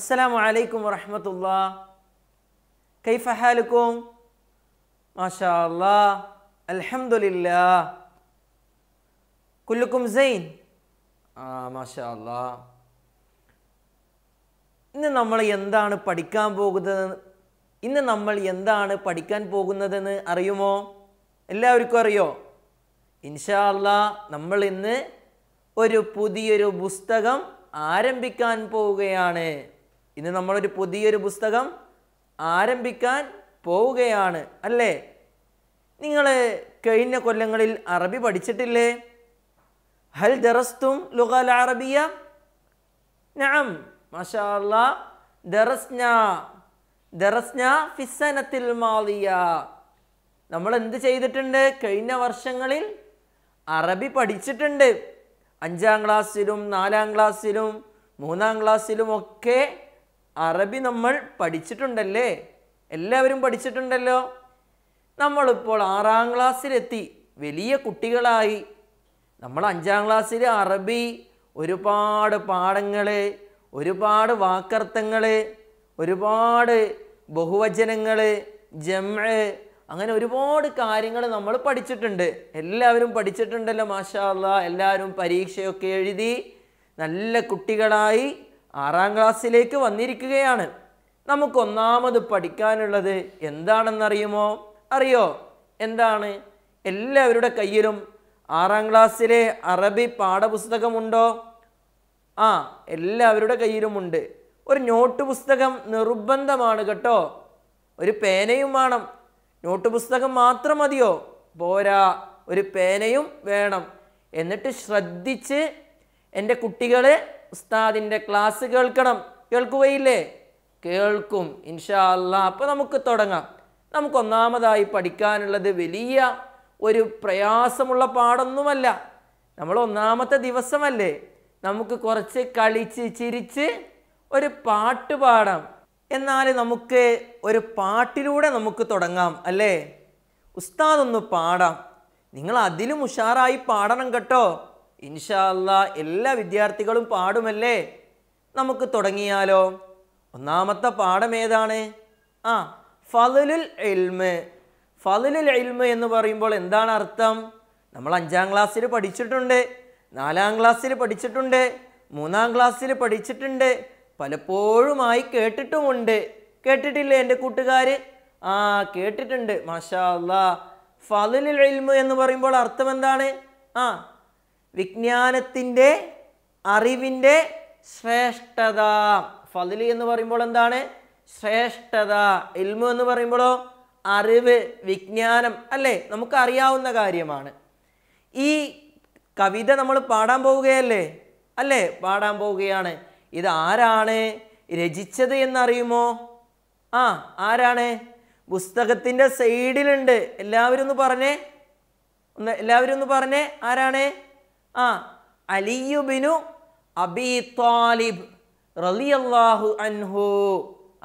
അസ്സലാമു അലൈക്കും വറഹമത്തുള്ള കൈഫ ഹാലുക്കും മാഷാ അല്ലാ കുല്ലുക്കും സൈൻ ആ മാഷാ ഇന്ന് നമ്മൾ എന്താണ് പഠിക്കാൻ പോകുന്നത് ഇന്ന് നമ്മൾ എന്താണ് പഠിക്കാൻ പോകുന്നതെന്ന് അറിയുമോ എല്ലാവർക്കും അറിയോ ഇൻഷാ നമ്മൾ ഇന്ന് ഒരു പുതിയൊരു പുസ്തകം ആരംഭിക്കാൻ പോവുകയാണ് ഇന്ന് നമ്മളൊരു പുതിയൊരു പുസ്തകം ആരംഭിക്കാൻ പോവുകയാണ് അല്ലേ നിങ്ങൾ കഴിഞ്ഞ കൊല്ലങ്ങളിൽ അറബി പഠിച്ചിട്ടില്ലേ ഹൽ ദറസ്തും ലുഗൽ അറബിയ നാം മഷാ മാലിയ നമ്മൾ എന്ത് ചെയ്തിട്ടുണ്ട് കഴിഞ്ഞ വർഷങ്ങളിൽ അറബി പഠിച്ചിട്ടുണ്ട് അഞ്ചാം ക്ലാസ്സിലും നാലാം ക്ലാസ്സിലും മൂന്നാം ക്ലാസ്സിലും ഒക്കെ അറബി നമ്മൾ പഠിച്ചിട്ടുണ്ടല്ലേ എല്ലാവരും പഠിച്ചിട്ടുണ്ടല്ലോ നമ്മളിപ്പോൾ ആറാം ക്ലാസ്സിലെത്തി വലിയ കുട്ടികളായി നമ്മൾ അഞ്ചാം ക്ലാസ്സിൽ അറബി ഒരുപാട് പാഠങ്ങൾ ഒരുപാട് വാക്കർത്ഥങ്ങൾ ഒരുപാട് ബഹുവചനങ്ങൾ ജമ അങ്ങനെ ഒരുപാട് കാര്യങ്ങൾ നമ്മൾ പഠിച്ചിട്ടുണ്ട് എല്ലാവരും പഠിച്ചിട്ടുണ്ടല്ലോ മാഷാ എല്ലാവരും പരീക്ഷയൊക്കെ എഴുതി നല്ല കുട്ടികളായി ആറാം ക്ലാസ്സിലേക്ക് വന്നിരിക്കുകയാണ് നമുക്ക് ഒന്നാമത് പഠിക്കാനുള്ളത് എന്താണെന്നറിയുമോ അറിയോ എന്താണ് എല്ലാവരുടെ കയ്യിലും ആറാം ക്ലാസ്സിലെ അറബി പാഠപുസ്തകമുണ്ടോ ആ എല്ലാവരുടെ കയ്യിലുമുണ്ട് ഒരു നോട്ട് പുസ്തകം നിർബന്ധമാണ് കേട്ടോ ഒരു പേനയും വേണം നോട്ട് പുസ്തകം മാത്രം മതിയോ പോരാ ഒരു പേനയും വേണം എന്നിട്ട് ശ്രദ്ധിച്ച് എൻ്റെ കുട്ടികളെ ഉസ്താദിൻ്റെ ക്ലാസ് കേൾക്കണം കേൾക്കുകയില്ലേ കേൾക്കും ഇൻഷാ അല്ല അപ്പോൾ നമുക്ക് തുടങ്ങാം നമുക്ക് ഒന്നാമതായി പഠിക്കാനുള്ളത് വലിയ ഒരു പ്രയാസമുള്ള പാടൊന്നുമല്ല നമ്മൾ ഒന്നാമത്തെ ദിവസമല്ലേ നമുക്ക് കുറച്ച് കളിച്ച് ചിരിച്ച് ഒരു പാട്ട് പാടാം എന്നാൽ നമുക്ക് ഒരു പാട്ടിലൂടെ നമുക്ക് തുടങ്ങാം അല്ലേ ഉസ്താദൊന്ന് പാടാം നിങ്ങൾ അതിലും ഉഷാറായി പാടണം കേട്ടോ ഇൻഷാല്ല എല്ലാ വിദ്യാർത്ഥികളും പാടുമല്ലേ നമുക്ക് തുടങ്ങിയാലോ ഒന്നാമത്തെ പാഠം ഏതാണ് ആ ഫലുൽ എൽമ് ഫലുൽ എൽമ് എന്ന് പറയുമ്പോൾ എന്താണ് അർത്ഥം നമ്മൾ അഞ്ചാം ക്ലാസ്സിൽ പഠിച്ചിട്ടുണ്ട് നാലാം ക്ലാസ്സിൽ പഠിച്ചിട്ടുണ്ട് മൂന്നാം ക്ലാസ്സിൽ പഠിച്ചിട്ടുണ്ട് പലപ്പോഴുമായി കേട്ടിട്ടുമുണ്ട് കേട്ടിട്ടില്ലേ എൻ്റെ കൂട്ടുകാർ ആ കേട്ടിട്ടുണ്ട് മാഷാ അല്ല ഫലുൽ എൽമ് എന്ന് പറയുമ്പോൾ അർത്ഥം എന്താണ് ആ വിജ്ഞാനത്തിൻ്റെ അറിവിൻ്റെ ശ്രേഷ്ഠത ഫതിലി എന്ന് പറയുമ്പോൾ എന്താണ് ശ്രേഷ്ഠത ഇൽമു എന്ന് പറയുമ്പോഴോ അറിവ് വിജ്ഞാനം അല്ലേ നമുക്ക് അറിയാവുന്ന കാര്യമാണ് ഈ കവിത നമ്മൾ പാടാൻ പോവുകയല്ലേ അല്ലേ പാടാൻ പോവുകയാണ് ഇത് ആരാണ് രചിച്ചത് എന്നറിയുമോ ആ ആരാണ് പുസ്തകത്തിൻ്റെ സൈഡിലുണ്ട് എല്ലാവരും ഒന്ന് പറഞ്ഞേ ഒന്ന് എല്ലാവരും ഒന്ന് പറഞ്ഞേ ആരാണ് ആ അലിയുബിനു അബി താലിബ് റലിയല്ലാഹു അൻഹു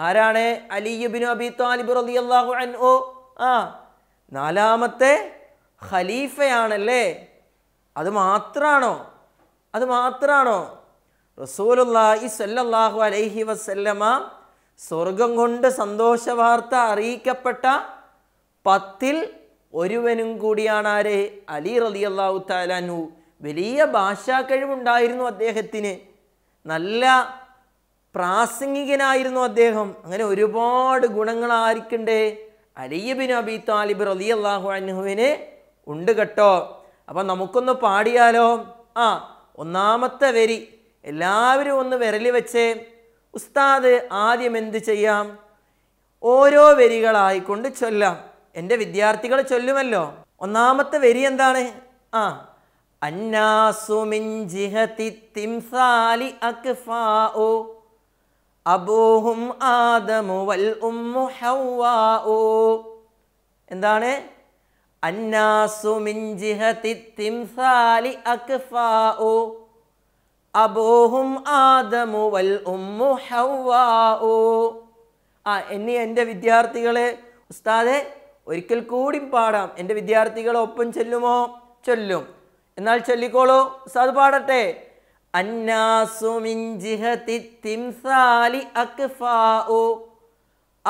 ആരാണ് അലിയുബിനു അബി താലിബ് റലിയല്ലാഹു അൻഹു ആ നാലാമത്തെ ഖലീഫയാണല്ലേ അത് മാത്രാണോ അത് മാത്രാണോ റസൂലുല്ലാഹി സല്ലല്ലാഹു അലൈഹി വസല്ലമ സ്വർഗം കൊണ്ട് സന്തോഷ വാർത്ത അറിയിക്കപ്പെട്ട പത്തിൽ ഒരുവനും കൂടിയാണ് ആര് അലി റലിയല്ലാഹു താലാനു വലിയ ഭാഷാ കഴിവുണ്ടായിരുന്നു അദ്ദേഹത്തിന് നല്ല പ്രാസംഗികനായിരുന്നു അദ്ദേഹം അങ്ങനെ ഒരുപാട് ഗുണങ്ങളായിരിക്കണ്ടേ അലിയബിൻ അബി താലിബ് റലി അള്ളാഹു അനുഹുവിന് ഉണ്ട് കേട്ടോ അപ്പം നമുക്കൊന്ന് പാടിയാലോ ആ ഒന്നാമത്തെ വരി എല്ലാവരും ഒന്ന് വിരലി വെച്ച് ഉസ്താദ് ആദ്യം എന്ത് ചെയ്യാം ഓരോ വരികളായിക്കൊണ്ട് ചൊല്ലാം എൻ്റെ വിദ്യാർത്ഥികൾ ചൊല്ലുമല്ലോ ഒന്നാമത്തെ വരി എന്താണ് ആ അന്നാസുമിൻ തിംസാലി അബൂഹും വൽ എന്താണ് അന്നാസുമിൻ തിംസാലി അബൂഹും വൽ എൻ്റെ വിദ്യാർത്ഥികളെ ഉസ്താദെ ഒരിക്കൽ കൂടി പാടാം എൻ്റെ വിദ്യാർത്ഥികളെ ഒപ്പം ചെല്ലുമോ ചൊല്ലും എന്നാൽ ചൊല്ലിക്കോളൂ സാത് പാടട്ടെ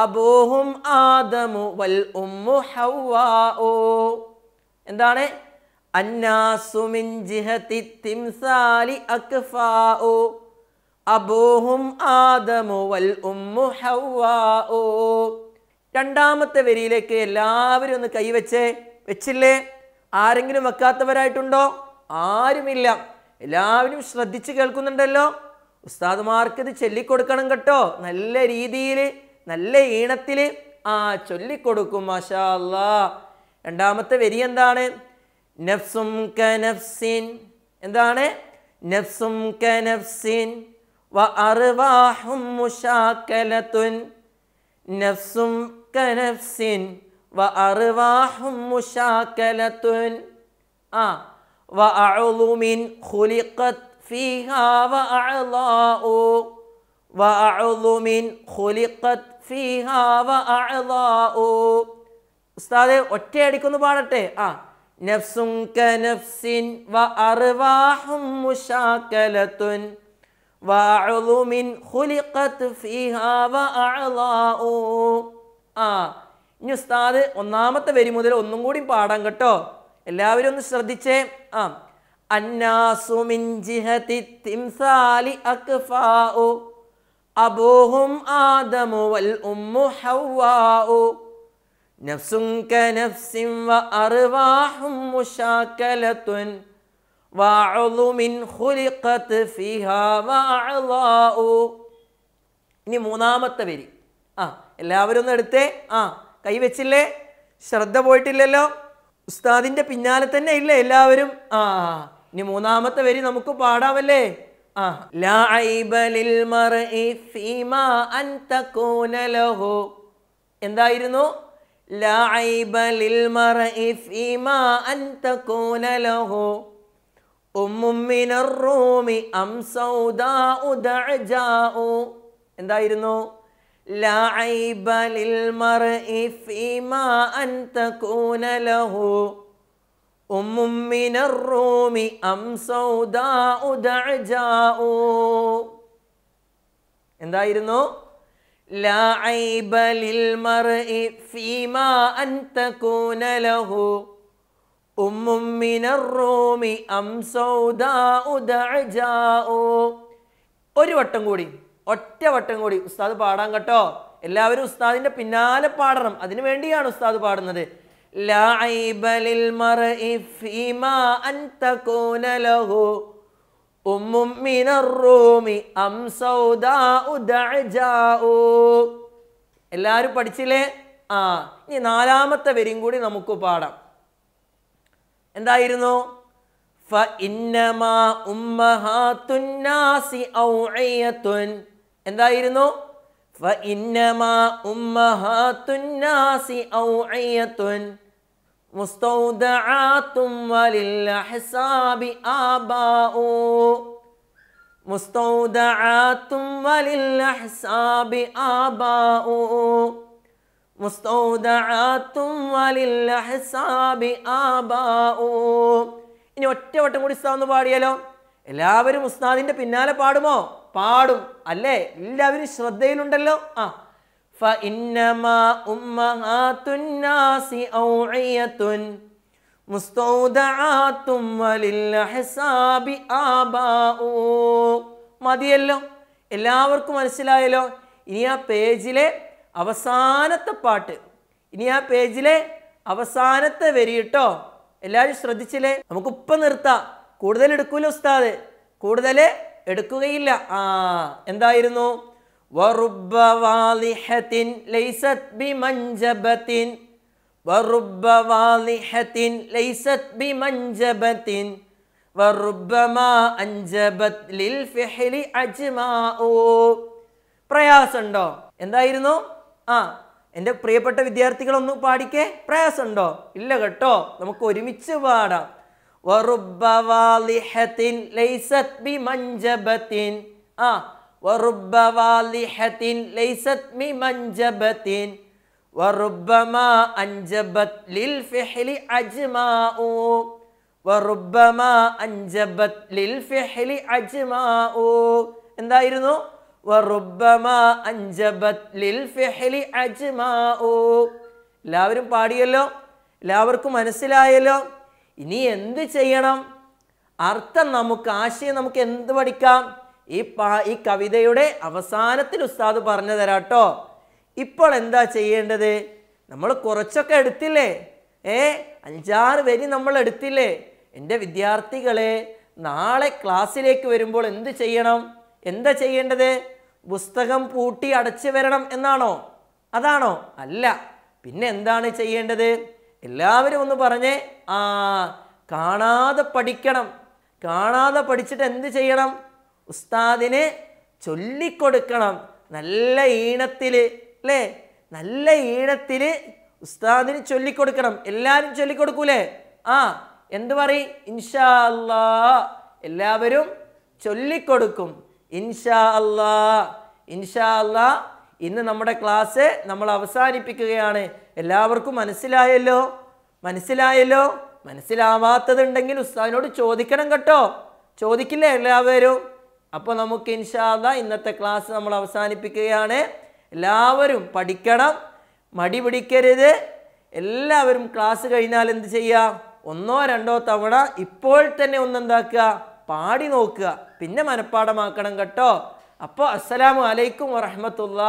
അബൂഹും ആദമു വൽ ഉമ്മു ഹവ്വാഓ എന്താണ് അന്നാസുമിൻ ജിഹത്തി തിംസാലി അക്ഫാഉ അബൂഹും ആദമു വൽ ഉമ്മു ഹവ്വാഓ രണ്ടാമത്തെ വരിയിലേക്ക് എല്ലാവരും ഒന്ന് കൈവച്ച് വെച്ചില്ലേ ആരെങ്കിലും വെക്കാത്തവരായിട്ടുണ്ടോ ആരുമില്ല എല്ലാവരും ശ്രദ്ധിച്ച് കേൾക്കുന്നുണ്ടല്ലോ ഉസ്താദുമാർക്ക് ഇത് ചൊല്ലിക്കൊടുക്കണം കേട്ടോ നല്ല രീതിയിൽ നല്ല ഈണത്തിൽ ആ ചൊല്ലിക്കൊടുക്കും മാഷാ അല്ലാ രണ്ടാമത്തെ വരി എന്താണ് നഫ്സും കനഫ്സിൻ എന്താണ് നഫ്സും കനഫ്സിൻ വ അർവാഹും മുഷാക്കലത്തുൻ നഫ്സും കനഫ്സിൻ വ ഒറ്റയടിക്കൊന്ന് പാടട്ടെ ആ നഫ്സും കനഫ്സിൻ ആ ഇനി ഉസ്താദ് ഒന്നാമത്തെ വരി മുതൽ ഒന്നും കൂടി പാടാം കേട്ടോ എല്ലാവരും ഒന്ന് ശ്രദ്ധിച്ചേ ആ അബൂഹും വൽ ഹവ്വാഉ വ അർവാഹും മൂന്നാമത്തെ വരി ആ എല്ലാവരും ഒന്ന് എടുത്തേ ആ കൈവച്ചില്ലേ ശ്രദ്ധ പോയിട്ടില്ലല്ലോ ഉസ്താദിൻ്റെ പിന്നാലെ തന്നെ ഇല്ലേ എല്ലാവരും ആ ഇനി മൂന്നാമത്തെ വരി നമുക്ക് പാടാമല്ലേ ആ ഫീമാ ലഹു എന്തായിരുന്നു ഫീമാ ലഹു റൂമി അം സൗദാ എന്തായിരുന്നു لا عيب للمرء فيما أن تكون له أم من الروم أم سوداء دعجاء എന്തായിരുന്നു لا عيب للمرء فيما أن تكون له أم من الروم أم سوداء دعجاء ഒരു വട്ടം കൂടി ഒറ്റ വട്ടം കൂടി ഉസ്താദ് പാടാം കേട്ടോ എല്ലാവരും ഉസ്താദിന്റെ പിന്നാലെ പാടണം അതിനു വേണ്ടിയാണ് ഉസ്താദ് പാടുന്നത് എല്ലാരും പഠിച്ചില്ലേ ആ ഇനി നാലാമത്തെ വരിയും കൂടി നമുക്ക് പാടാം എന്തായിരുന്നു ഇന്നമാ ഉമ്മഹാ തുന്നാസി أوعية എന്തായിരുന്നു ഇനി ഒറ്റ വട്ടം കൂടി ഇസ്ലാം എന്ന് പാടിയാലോ എല്ലാവരും ഉസ്താദിൻ്റെ പിന്നാലെ പാടുമോ പാടും അല്ലേ എല്ലാവരും ശ്രദ്ധയിലുണ്ടല്ലോ ആ മതിയല്ലോ എല്ലാവർക്കും മനസ്സിലായല്ലോ ഇനി ആ പേജിലെ അവസാനത്തെ പാട്ട് ഇനി ആ പേജിലെ അവസാനത്തെ വരിയിട്ടോ എല്ലാവരും ശ്രദ്ധിച്ചില്ലേ നമുക്കിപ്പം നിർത്താം കൂടുതൽ എടുക്കൂല ഉസ്താദ് കൂടുതൽ എടുക്കുകയില്ല ആ എന്തായിരുന്നു പ്രയാസുണ്ടോ എന്തായിരുന്നു ആ എൻ്റെ പ്രിയപ്പെട്ട വിദ്യാർത്ഥികളൊന്നും പാടിക്കേ പ്രയാസുണ്ടോ ഇല്ല കേട്ടോ നമുക്ക് ഒരുമിച്ച് പാടാം എന്തായിരുന്നു ലിൽ അജ്മാഉ എല്ലാവരും പാടിയല്ലോ എല്ലാവർക്കും മനസ്സിലായല്ലോ ഇനി എന്ത് ചെയ്യണം അർത്ഥം നമുക്ക് ആശയം നമുക്ക് എന്ത് പഠിക്കാം ഈ പാ ഈ കവിതയുടെ അവസാനത്തിൽ ഉസ്താദ് പറഞ്ഞു തരാട്ടോ ഇപ്പോൾ എന്താ ചെയ്യേണ്ടത് നമ്മൾ കുറച്ചൊക്കെ എടുത്തില്ലേ ഏ അഞ്ചാറ് വരി നമ്മൾ എടുത്തില്ലേ എൻ്റെ വിദ്യാർത്ഥികളെ നാളെ ക്ലാസ്സിലേക്ക് വരുമ്പോൾ എന്ത് ചെയ്യണം എന്താ ചെയ്യേണ്ടത് പുസ്തകം പൂട്ടി അടച്ചു വരണം എന്നാണോ അതാണോ അല്ല പിന്നെ എന്താണ് ചെയ്യേണ്ടത് എല്ലാവരും ഒന്ന് പറഞ്ഞേ ആ കാണാതെ പഠിക്കണം കാണാതെ പഠിച്ചിട്ട് എന്ത് ചെയ്യണം ഉസ്താദിന് ചൊല്ലിക്കൊടുക്കണം നല്ല ഈണത്തിൽ അല്ലേ നല്ല ഈണത്തിൽ ഉസ്താദിന് ചൊല്ലിക്കൊടുക്കണം എല്ലാവരും ചൊല്ലിക്കൊടുക്കൂലേ ആ എന്ത് പറയും ഇൻഷാ അല്ലാ എല്ലാവരും ചൊല്ലിക്കൊടുക്കും ഇൻഷാ അല്ലാ ഇൻഷാ അല്ലാ ഇന്ന് നമ്മുടെ ക്ലാസ് നമ്മൾ അവസാനിപ്പിക്കുകയാണ് എല്ലാവർക്കും മനസ്സിലായല്ലോ മനസ്സിലായല്ലോ മനസ്സിലാവാത്തതുണ്ടെങ്കിൽ ഉസ്താദിനോട് ചോദിക്കണം കേട്ടോ ചോദിക്കില്ലേ എല്ലാവരും അപ്പോൾ നമുക്ക് ഇൻഷാദ ഇന്നത്തെ ക്ലാസ് നമ്മൾ അവസാനിപ്പിക്കുകയാണ് എല്ലാവരും പഠിക്കണം മടി പിടിക്കരുത് എല്ലാവരും ക്ലാസ് കഴിഞ്ഞാൽ എന്ത് ചെയ്യുക ഒന്നോ രണ്ടോ തവണ ഇപ്പോൾ തന്നെ ഒന്നെന്താക്കുക പാടി നോക്കുക പിന്നെ മനഃപ്പാടമാക്കണം കേട്ടോ അപ്പോൾ അസ്സലാമു അലൈക്കും വറഹമത്തുള്ള